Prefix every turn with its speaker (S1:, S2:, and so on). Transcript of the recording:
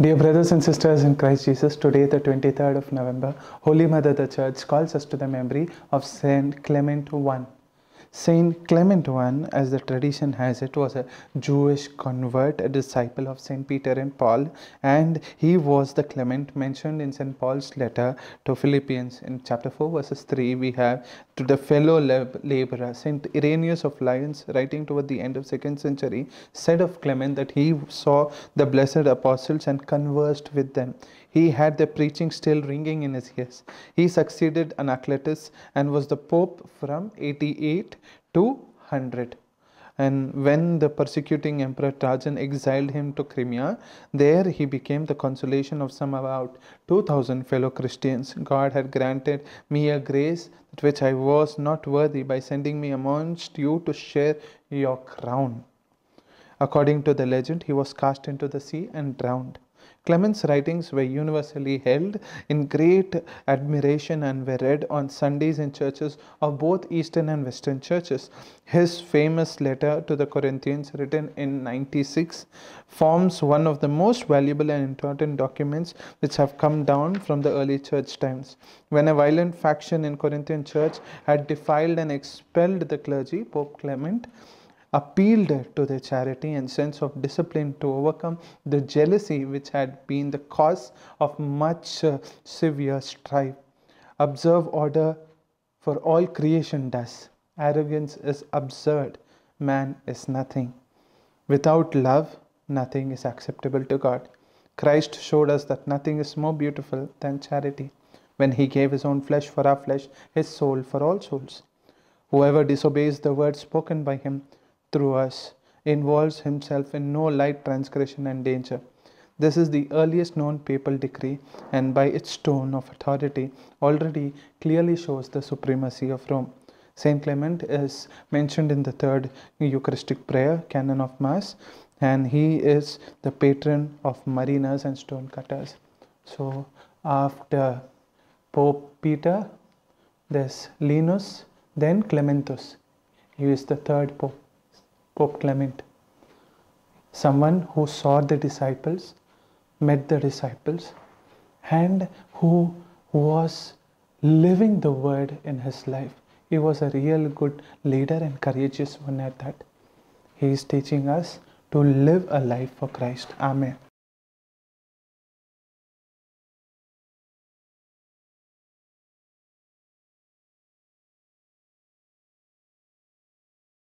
S1: Dear brothers and sisters in Christ Jesus, today, the 23rd of November, Holy Mother the Church calls us to the memory of Saint Clement I. Saint Clement I, as the tradition has it, was a Jewish convert, a disciple of Saint Peter and Paul, and he was the Clement mentioned in Saint Paul's letter to Philippians in chapter 4, verses 3. We have to the fellow lab laborer, Saint Irenaeus of Lyons, writing toward the end of 2nd century, said of Clement that he saw the blessed apostles and conversed with them. He had the preaching still ringing in his ears. He succeeded Anacletus and was the pope from 88 to 100. And when the persecuting emperor Trajan exiled him to Crimea, there he became the consolation of some about 2000 fellow Christians. God had granted me a grace that which I was not worthy by sending me amongst you to share your crown. According to the legend, he was cast into the sea and drowned. Clement's writings were universally held in great admiration and were read on Sundays in churches of both Eastern and Western churches. His famous letter to the Corinthians, written in 96, forms one of the most valuable and important documents which have come down from the early church times. When a violent faction in Corinthian church had defiled and expelled the clergy, Pope Clement appealed to their charity and sense of discipline to overcome the jealousy which had been the cause of much uh, severe strife. Observe order, for all creation does. Arrogance is absurd, man is nothing. Without love, nothing is acceptable to God. Christ showed us that nothing is more beautiful than charity when he gave his own flesh for our flesh, his soul for all souls. Whoever disobeys the word spoken by him through us, involves himself in no light transgression and danger. This is the earliest known papal decree, and by its tone of authority, already clearly shows the supremacy of Rome. Saint Clement is mentioned in the third Eucharistic prayer, Canon of Mass, and he is the patron of mariners and stonecutters. So, after Pope Peter, there's Linus, then Clementus. He is the third Pope. Pope Clement, someone who saw the disciples, met the disciples, and who was living the word in his life. He was a real good leader and courageous one at that. He is teaching us to live a life for Christ. Amen.